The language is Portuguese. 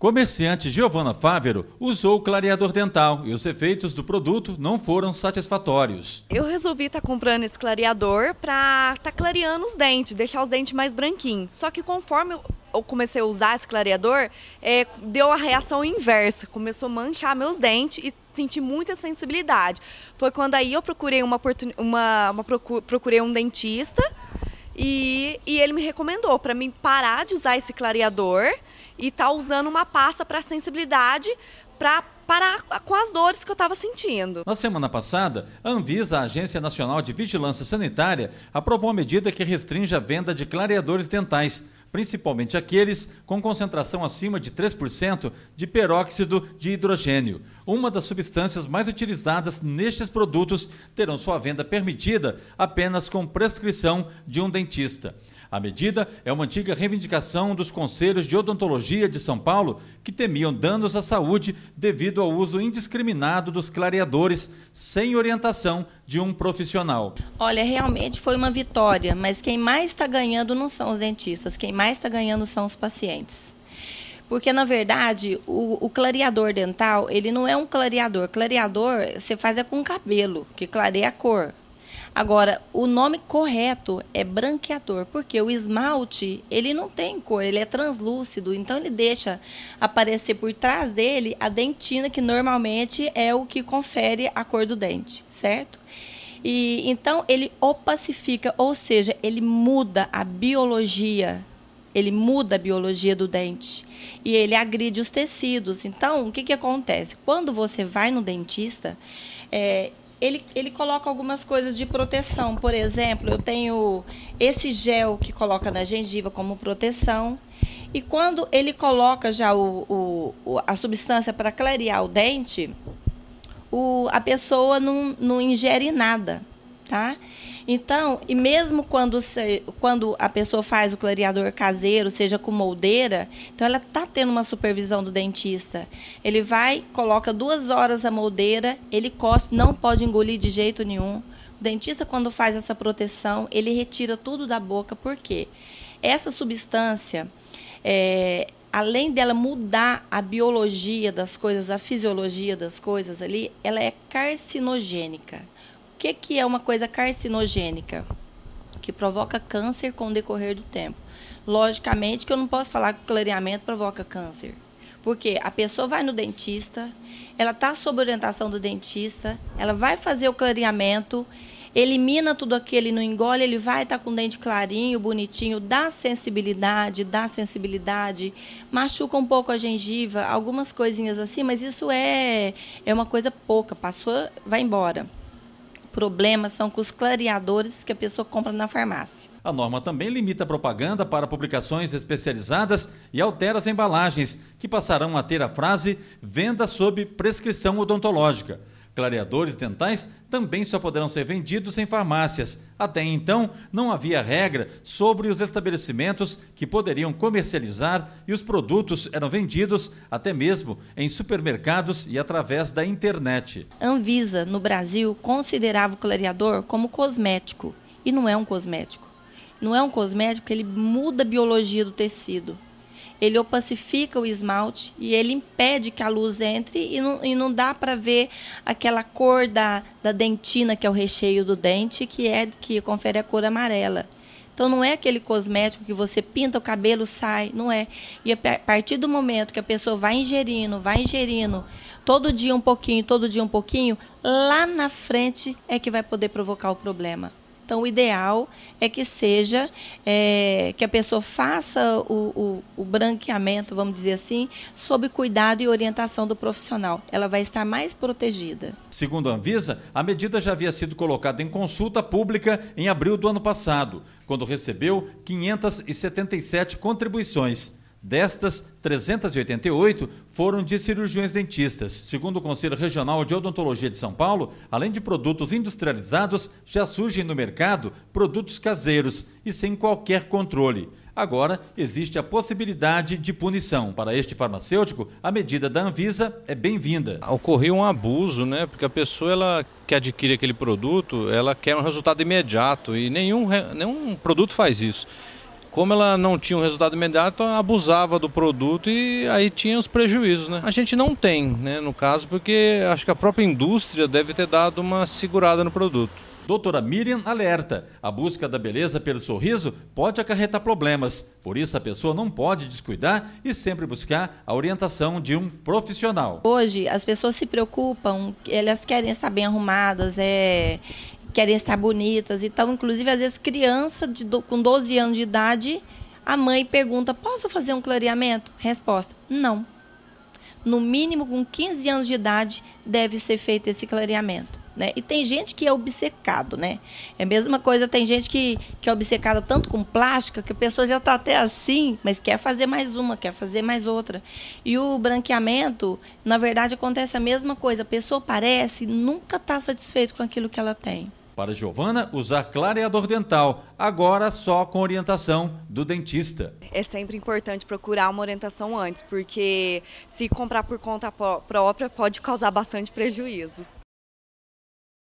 Comerciante Giovana Fávero usou o clareador dental e os efeitos do produto não foram satisfatórios. Eu resolvi estar tá comprando esse clareador para estar tá clareando os dentes, deixar os dentes mais branquinhos. Só que conforme eu comecei a usar esse clareador, é, deu a reação inversa. Começou a manchar meus dentes e senti muita sensibilidade. Foi quando aí eu procurei uma, uma, uma procurei um dentista e, e ele me recomendou para mim parar de usar esse clareador e tá usando uma pasta para sensibilidade para parar com as dores que eu estava sentindo. Na semana passada, a Anvisa, a Agência Nacional de Vigilância Sanitária, aprovou a medida que restringe a venda de clareadores dentais principalmente aqueles com concentração acima de 3% de peróxido de hidrogênio. Uma das substâncias mais utilizadas nestes produtos terão sua venda permitida apenas com prescrição de um dentista. A medida é uma antiga reivindicação dos conselhos de odontologia de São Paulo que temiam danos à saúde devido ao uso indiscriminado dos clareadores sem orientação de um profissional. Olha, realmente foi uma vitória, mas quem mais está ganhando não são os dentistas, quem mais está ganhando são os pacientes. Porque, na verdade, o, o, clareador dental, ele não é um clareador. Clareador, você faz é com cabelo, que clareia a cor. Agora, o nome correto é branqueador, porque o esmalte, ele não tem cor, ele é translúcido, então ele deixa aparecer por trás dele a dentina, que normalmente é o que confere a cor do dente, certo? E então ele opacifica, ou seja, ele muda a biologia ele muda a biologia do dente e ele agride os tecidos. Então, o que, que acontece? Quando você vai no dentista, é, ele, ele coloca algumas coisas de proteção. Por exemplo, eu tenho esse gel que coloca na gengiva como proteção. E quando ele coloca já o, o a substância para clarear o dente, o, a pessoa não, não ingere nada tá? Então, e mesmo quando, se, quando a pessoa faz o clareador caseiro, seja com moldeira, então ela tá tendo uma supervisão do dentista. Ele vai, coloca duas horas a moldeira, ele costa, não pode engolir de jeito nenhum. O dentista, quando faz essa proteção, ele retira tudo da boca, por quê? Essa substância, é, além dela mudar a biologia das coisas, a fisiologia das coisas ali, ela é carcinogênica que, que é uma coisa carcinogênica? Que provoca câncer com o decorrer do tempo. Logicamente que eu não posso falar que o clareamento provoca câncer. Porque a pessoa vai no dentista, ela está sob orientação do dentista, ela vai fazer o clareamento, elimina tudo aquele não engole, ele vai estar tá com o dente clarinho, bonitinho, dá sensibilidade, dá sensibilidade, machuca um pouco a gengiva, algumas coisinhas assim, mas isso é é uma coisa pouca, passou, vai embora problemas são com os clareadores que a pessoa compra na farmácia. A norma também limita a propaganda para publicações especializadas e altera as embalagens, que passarão a ter a frase venda sob prescrição odontológica. Clareadores dentais também só poderão ser vendidos em farmácias. Até então, não havia regra sobre os estabelecimentos que poderiam comercializar e os produtos eram vendidos até mesmo em supermercados e através da internet. Anvisa, no Brasil, considerava o clareador como cosmético e não é um cosmético. Não é um cosmético que ele muda a biologia do tecido ele opacifica o esmalte e ele impede que a luz entre e não, e não dá para ver aquela cor da, da dentina, que é o recheio do dente, que é que confere a cor amarela. Então não é aquele cosmético que você pinta o cabelo, sai, não é. E a partir do momento que a pessoa vai ingerindo, vai ingerindo, todo dia um pouquinho, todo dia um pouquinho, lá na frente é que vai poder provocar o problema. Então, o ideal é que seja, é, que a pessoa faça o, o, o branqueamento, vamos dizer assim, sob cuidado e orientação do profissional. Ela vai estar mais protegida. Segundo a Anvisa, a medida já havia sido colocada em consulta pública em abril do ano passado, quando recebeu 577 contribuições. Destas, 388 foram de cirurgiões dentistas. Segundo o Conselho Regional de Odontologia de São Paulo, além de produtos industrializados, já surgem no mercado produtos caseiros e sem qualquer controle. Agora, existe a possibilidade de punição. Para este farmacêutico, a medida da Anvisa é bem-vinda. Ocorreu um abuso, né? Porque a pessoa ela, que adquire aquele produto, ela quer um resultado imediato e nenhum, nenhum produto faz isso. Como ela não tinha um resultado imediato, abusava do produto e aí tinha os prejuízos, né? A gente não tem, né, no caso, porque acho que a própria indústria deve ter dado uma segurada no produto. Doutora Miriam alerta: a busca da beleza pelo sorriso pode acarretar problemas, por isso a pessoa não pode descuidar e sempre buscar a orientação de um profissional. Hoje as pessoas se preocupam, elas querem estar bem arrumadas, é, querem estar bonitas. e tal, inclusive, às vezes, criança de, com 12 anos de idade, a mãe pergunta: posso fazer um clareamento? Resposta: não. No mínimo, com 15 anos de idade, deve ser feito esse clareamento. Né? E tem gente que é obcecado, né? É a mesma coisa, tem gente que, que é obcecada tanto com plástica que a pessoa já está até assim, mas quer fazer mais uma, quer fazer mais outra. E o branqueamento, na verdade, acontece a mesma coisa. A pessoa parece nunca está satisfeita com aquilo que ela tem. Para Giovana, usar clareador dental, agora só com orientação do dentista. É sempre importante procurar uma orientação antes, porque se comprar por conta própria pode causar bastante prejuízos.